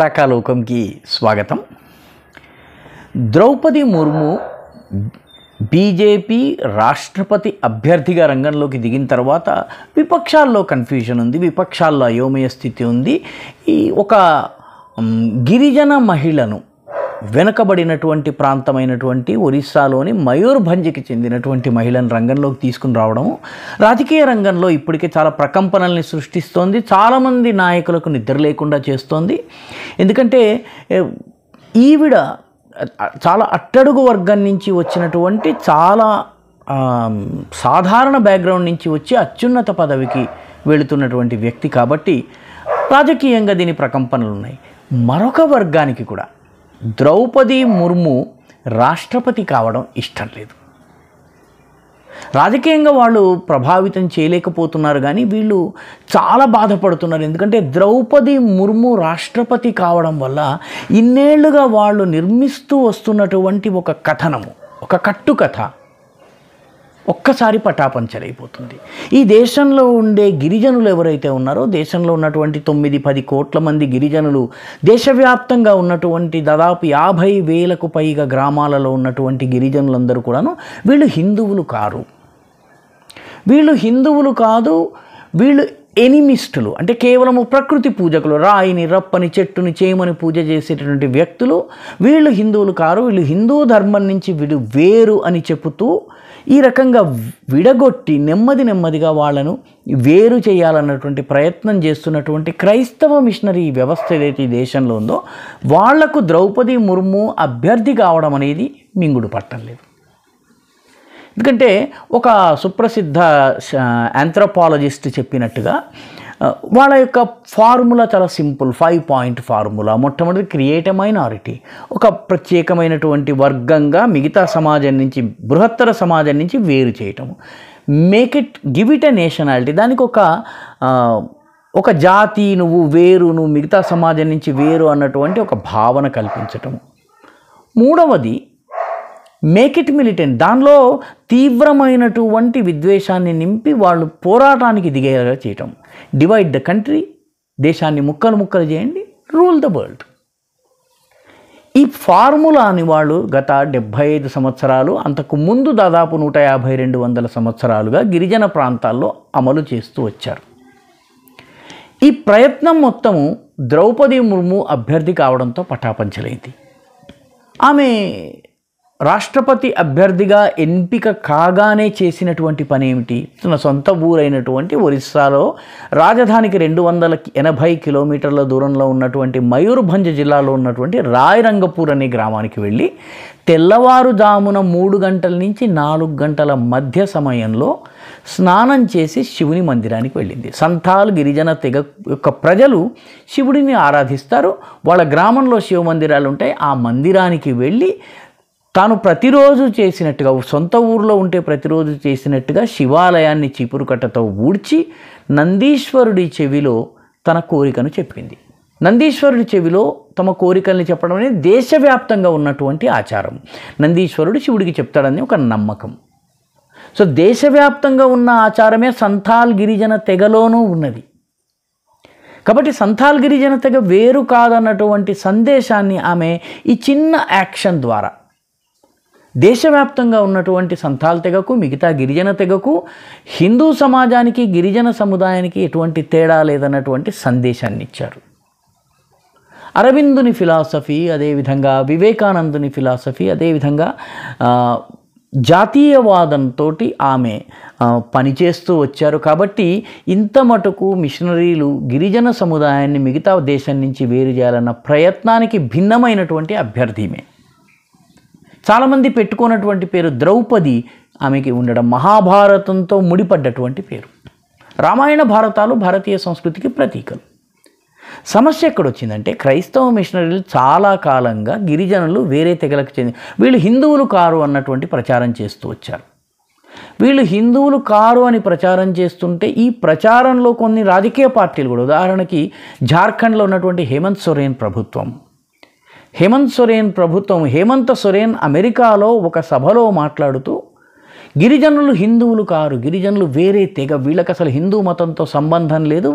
తాకాలోకంకి స్వాగతం ద్రౌపది ముర్ము బీజేపీ రాష్ట్రపతి అభ్యర్థిగా రంగంలోకి దిగిన తర్వాత విపక్షాల్లో కన్ఫ్యూజన్ ఉంది విపక్షాల్లో అయోమయ స్థితి ఉంది ఈ ఒక గిరిజన మహిళను వెనుకబడినటువంటి ప్రాంతమైనటువంటి ఒరిస్సాలోని మయూర్భంజ్కి చెందినటువంటి మహిళను రంగంలోకి తీసుకుని రావడం రాజకీయ రంగంలో ఇప్పటికే చాలా ప్రకంపనల్ని సృష్టిస్తోంది చాలామంది నాయకులకు నిద్ర లేకుండా చేస్తోంది ఎందుకంటే ఈవిడ చాలా అట్టడుగు వర్గం నుంచి వచ్చినటువంటి చాలా సాధారణ బ్యాక్గ్రౌండ్ నుంచి వచ్చి అత్యున్నత పదవికి వెళుతున్నటువంటి వ్యక్తి కాబట్టి రాజకీయంగా దీని ప్రకంపనలు ఉన్నాయి మరొక వర్గానికి కూడా ద్రౌపది ముర్ము రాష్ట్రపతి కావడం ఇష్టం లేదు రాజకీయంగా వాళ్ళు ప్రభావితం చేయలేకపోతున్నారు కానీ వీళ్ళు చాలా బాధపడుతున్నారు ఎందుకంటే ద్రౌపది ముర్ము రాష్ట్రపతి కావడం వల్ల ఇన్నేళ్లుగా వాళ్ళు నిర్మిస్తూ వస్తున్నటువంటి ఒక కథనము ఒక కట్టుకథ ఒక్కసారి పటాపంచలైపోతుంది ఈ దేశంలో ఉండే గిరిజనులు ఎవరైతే ఉన్నారో దేశంలో ఉన్నటువంటి తొమ్మిది పది కోట్ల మంది గిరిజనులు దేశవ్యాప్తంగా ఉన్నటువంటి దాదాపు యాభై వేలకు పైగా గ్రామాలలో ఉన్నటువంటి గిరిజనులందరూ కూడాను వీళ్ళు హిందువులు కారు వీళ్ళు హిందువులు కాదు వీళ్ళు ఎనిమిస్టులు అంటే కేవలము ప్రకృతి పూజకులు రాయిని రప్పని చెట్టుని చేయమని పూజ చేసేటటువంటి వ్యక్తులు వీళ్ళు హిందువులు కారు వీళ్ళు హిందూ ధర్మం నుంచి వీడు వేరు అని చెబుతూ ఈ రకంగా విడగొట్టి నెమ్మది నెమ్మదిగా వాళ్ళను వేరు చేయాలన్నటువంటి ప్రయత్నం చేస్తున్నటువంటి క్రైస్తవ మిషనరీ వ్యవస్థ ఏదైతే ఈ దేశంలో ఉందో వాళ్లకు ద్రౌపది ముర్ము అభ్యర్థి కావడం అనేది మింగుడు పట్టం లేదు ఎందుకంటే ఒక సుప్రసిద్ధ ఆంథ్రపాలజిస్ట్ చెప్పినట్టుగా వాళ్ళ యొక్క ఫార్ములా చాలా సింపుల్ ఫైవ్ పాయింట్ ఫార్ములా మొట్టమొదటి క్రియేట్ మైనారిటీ ఒక ప్రత్యేకమైనటువంటి వర్గంగా మిగతా సమాజం నుంచి బృహత్తర సమాజం నుంచి వేరు చేయటము make it give it a nationality దానికి ఒక ఒక జాతి నువ్వు వేరు నువ్వు మిగతా సమాజం నుంచి వేరు అన్నటువంటి ఒక భావన కల్పించటము మూడవది మేక్ ఇట్ మిలిటెంట్ దానిలో తీవ్రమైనటువంటి విద్వేషాన్ని నింపి వాళ్ళు పోరాటానికి దిగేలా చేయటం డివైడ్ ద కంట్రీ దేశాన్ని ముక్కలు ముక్కలు చేయండి రూల్ ద వరల్డ్ ఈ ఫార్ములాని వాళ్ళు గత డెబ్భై ఐదు సంవత్సరాలు అంతకు ముందు దాదాపు నూట యాభై రెండు వందల సంవత్సరాలుగా గిరిజన ప్రాంతాల్లో అమలు చేస్తూ వచ్చారు ఈ ప్రయత్నం మొత్తము ద్రౌపది ముర్ము అభ్యర్థి కావడంతో పటాపంచలైంది ఆమె రాష్ట్రపతి అభ్యర్థిగా ఎంపిక కాగానే చేసినటువంటి పని ఏమిటి తన సొంత ఊరైనటువంటి ఒరిస్సాలో రాజధానికి రెండు వందల ఎనభై కిలోమీటర్ల దూరంలో ఉన్నటువంటి మయూర్భంజ్ జిల్లాలో ఉన్నటువంటి రాయరంగపూర్ అనే గ్రామానికి వెళ్ళి తెల్లవారుజామున మూడు గంటల నుంచి నాలుగు గంటల మధ్య సమయంలో స్నానం చేసి శివుని మందిరానికి వెళ్ళింది సంతాల్ గిరిజన తెగ యొక్క ప్రజలు శివుడిని ఆరాధిస్తారు వాళ్ళ గ్రామంలో శివ మందిరాలు ఉంటాయి ఆ మందిరానికి వెళ్ళి తాను ప్రతిరోజు చేసినట్టుగా సొంత ఊర్లో ఉంటే ప్రతిరోజు చేసినట్టుగా శివాలయాన్ని చీపురు కట్టతో ఊడ్చి నందీశ్వరుడి చెవిలో తన కోరికను చెప్పింది నందీశ్వరుడి చెవిలో తమ కోరికల్ని చెప్పడం అనేది దేశవ్యాప్తంగా ఉన్నటువంటి ఆచారం నందీశ్వరుడు శివుడికి చెప్తాడని ఒక నమ్మకం సో దేశవ్యాప్తంగా ఉన్న ఆచారమే సంథాల్ గిరిజన తెగలోనూ ఉన్నది కాబట్టి సంథాల్ గిరిజన తెగ వేరు కాదన్నటువంటి సందేశాన్ని ఆమె ఈ చిన్న యాక్షన్ ద్వారా దేశవ్యాప్తంగా ఉన్నటువంటి సంతాల్ తెగకు మిగతా గిరిజన తెగకు హిందూ సమాజానికి గిరిజన సముదాయానికి ఎటువంటి తేడా లేదన్నటువంటి సందేశాన్ని ఇచ్చారు అరవిందుని ఫిలాసఫీ అదేవిధంగా వివేకానందుని ఫిలాసఫీ అదేవిధంగా జాతీయవాదంతో ఆమె పనిచేస్తూ వచ్చారు కాబట్టి ఇంత మటుకు మిషనరీలు గిరిజన సముదాయాన్ని మిగతా దేశం నుంచి వేరు చేయాలన్న ప్రయత్నానికి భిన్నమైనటువంటి అభ్యర్థిమే చాలామంది పెట్టుకున్నటువంటి పేరు ద్రౌపది ఆమెకి ఉండడం మహాభారతంతో ముడిపడ్డటువంటి పేరు రామాయణ భారతాలు భారతీయ సంస్కృతికి ప్రతీకలు సమస్య ఎక్కడొచ్చిందంటే క్రైస్తవ మిషనరీలు చాలా కాలంగా గిరిజనులు వేరే తెగలకు చెంది వీళ్ళు హిందువులు కారు అన్నటువంటి ప్రచారం చేస్తూ వచ్చారు వీళ్ళు హిందువులు కారు అని ప్రచారం చేస్తుంటే ఈ ప్రచారంలో కొన్ని రాజకీయ పార్టీలు కూడా ఉదాహరణకి జార్ఖండ్లో ఉన్నటువంటి హేమంత్ సోరేన్ ప్రభుత్వం హేమంత్ సొరేన్ ప్రభుత్వం హేమంత్ సొరేన్ అమెరికాలో ఒక సభలో మాట్లాడుతూ గిరిజనులు హిందువులు కారు గిరిజనులు వేరే తెగ వీళ్ళకి అసలు హిందూ మతంతో సంబంధం లేదు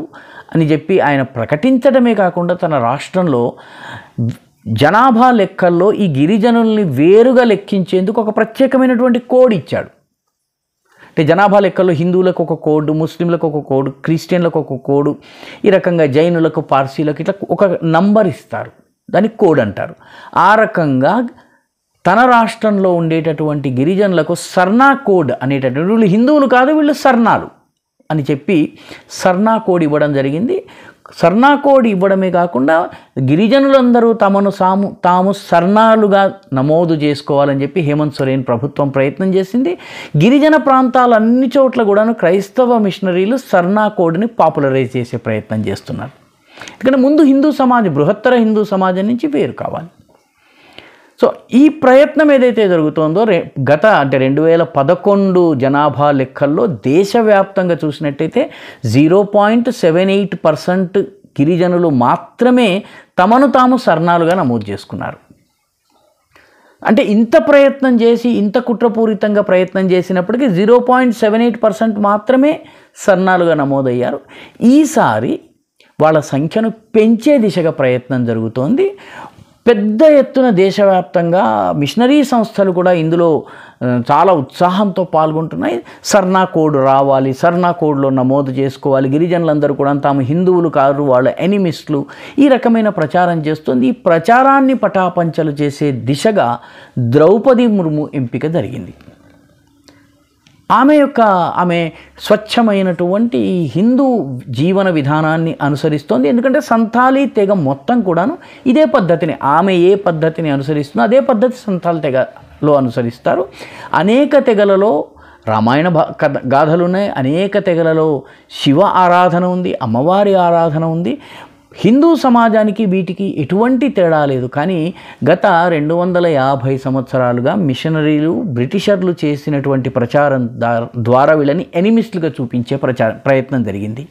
అని చెప్పి ఆయన ప్రకటించడమే కాకుండా తన రాష్ట్రంలో జనాభా లెక్కల్లో ఈ గిరిజనుల్ని వేరుగా లెక్కించేందుకు ఒక ప్రత్యేకమైనటువంటి కోడ్ ఇచ్చాడు అంటే జనాభా లెక్కల్లో హిందువులకు ఒక కోడ్ ముస్లింలకు ఒక కోడ్ క్రిస్టియన్లకు ఒక కోడ్ ఈ రకంగా జైనులకు పార్సీలకు ఇట్లా ఒక నంబర్ ఇస్తారు దానికి కోడ్ అంటారు ఆ రకంగా తన రాష్ట్రంలో ఉండేటటువంటి గిరిజనులకు సర్నా కోడ్ అనేటటువంటి వీళ్ళు హిందువులు కాదు వీళ్ళు సర్నాలు అని చెప్పి సర్నా కోడ్ ఇవ్వడం జరిగింది సర్నా కోడ్ ఇవ్వడమే కాకుండా గిరిజనులందరూ తమను సాము తాము సర్నాలుగా నమోదు చేసుకోవాలని చెప్పి హేమంత్ సోరేన్ ప్రభుత్వం ప్రయత్నం చేసింది గిరిజన ప్రాంతాలు అన్ని చోట్ల కూడాను క్రైస్తవ మిషనరీలు సర్నా కోడ్ని పాపులరైజ్ చేసే ప్రయత్నం చేస్తున్నారు ఎందుకంటే ముందు హిందూ సమాజం బృహత్తర హిందూ సమాజం నుంచి వేరు కావాలి సో ఈ ప్రయత్నం ఏదైతే జరుగుతోందో రే గత అంటే రెండు వేల పదకొండు జనాభా లెక్కల్లో దేశవ్యాప్తంగా చూసినట్టయితే zero point seven eight percent గిరిజనులు మాత్రమే తమను తాము సర్ణాలుగా నమోదు చేసుకున్నారు అంటే ఇంత ప్రయత్నం చేసి ఇంత కుట్రపూరితంగా ప్రయత్నం చేసినప్పటికీ zero point seven eight percent మాత్రమే సర్ణాలుగా నమోదయ్యారు ఈసారి వాళ్ళ సంఖ్యను పెంచే దిశగా ప్రయత్నం జరుగుతోంది పెద్ద ఎత్తున దేశవ్యాప్తంగా మిషనరీ సంస్థలు కూడా ఇందులో చాలా ఉత్సాహంతో పాల్గొంటున్నాయి సర్నా కోడ్ రావాలి సర్నా కోడ్లో నమోదు చేసుకోవాలి గిరిజనులందరూ కూడా తాము హిందువులు కారు వాళ్ళ ఎనిమిస్టులు ఈ రకమైన ప్రచారం చేస్తుంది ఈ ప్రచారాన్ని పటాపంచలు చేసే దిశగా ద్రౌపది ముర్ము ఎంపిక జరిగింది ఆమె యొక్క ఆమె స్వచ్ఛమైనటువంటి ఈ హిందూ జీవన విధానాన్ని అనుసరిస్తోంది ఎందుకంటే సంతాలీ తెగ మొత్తం కూడాను ఇదే పద్ధతిని ఆమె ఏ పద్ధతిని అనుసరిస్తుందో అదే పద్ధతి సంతాలి తెగలో అనుసరిస్తారు అనేక తెగలలో రామాయణ కథ గాథలు ఉన్నాయి అనేక తెగలలో శివ ఆరాధన ఉంది అమ్మవారి ఆరాధన ఉంది హిందూ సమాజానికి వీటికి ఎటువంటి తేడా లేదు కానీ గత రెండు వందల యాభై సంవత్సరాలుగా మిషనరీలు బ్రిటిషర్లు చేసినటువంటి ప్రచారం ద్వారా వీళ్ళని ఎనిమిస్ట్లుగా చూపించే ప్రచారం ప్రయత్నం జరిగింది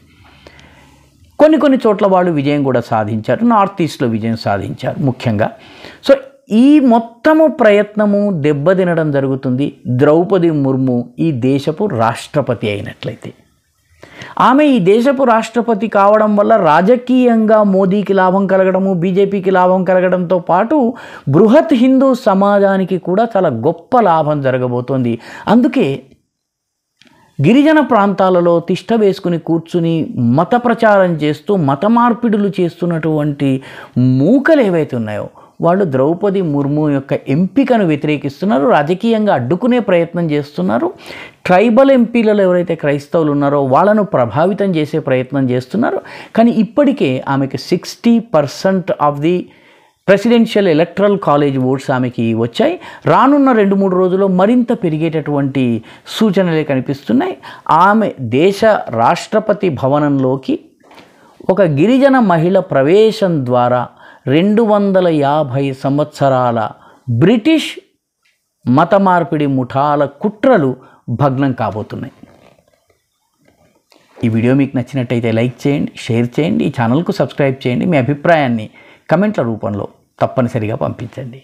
కొన్ని కొన్ని చోట్ల వాళ్ళు విజయం కూడా సాధించారు నార్త్ ఈస్ట్లో విజయం సాధించారు ముఖ్యంగా సో ఈ మొత్తము ప్రయత్నము దెబ్బతినడం జరుగుతుంది ద్రౌపది ముర్ము ఈ దేశపు రాష్ట్రపతి అయినట్లయితే ఆమె ఈ దేశపు రాష్ట్రపతి కావడం వల్ల రాజకీయంగా మోదీకి లాభం కలగడము బీజేపీకి లాభం కలగడంతో పాటు బృహత్ హిందూ సమాజానికి కూడా చాలా గొప్ప లాభం జరగబోతోంది అందుకే గిరిజన ప్రాంతాలలో తిష్ట వేసుకుని కూర్చుని మత ప్రచారం చేస్తూ మత మార్పిడులు చేస్తున్నటువంటి మూకలు ఏవైతే ఉన్నాయో వాళ్ళు ద్రౌపది ముర్ము యొక్క ఎంపికను వ్యతిరేకిస్తున్నారు రాజకీయంగా అడ్డుకునే ప్రయత్నం చేస్తున్నారు ట్రైబల్ ఎంపీలలో ఎవరైతే క్రైస్తవులు ఉన్నారో వాళ్ళను ప్రభావితం చేసే ప్రయత్నం చేస్తున్నారు కానీ ఇప్పటికే ఆమెకి sixty percent of the presidential electoral college votes ఆమెకి వచ్చాయి రానున్న రెండు మూడు రోజుల్లో మరింత పెరిగేటటువంటి సూచనలే కనిపిస్తున్నాయి ఆమె దేశ రాష్ట్రపతి భవనంలోకి ఒక గిరిజన మహిళ ప్రవేశం ద్వారా రెండు వందల యాభై సంవత్సరాల బ్రిటిష్ మత మార్పిడి ముఠాల కుట్రలు భగ్నం కాబోతున్నాయి ఈ వీడియో మీకు నచ్చినట్టయితే లైక్ చేయండి షేర్ చేయండి ఈ ఛానల్కు సబ్స్క్రైబ్ చేయండి మీ అభిప్రాయాన్ని కమెంట్ల రూపంలో తప్పనిసరిగా పంపించండి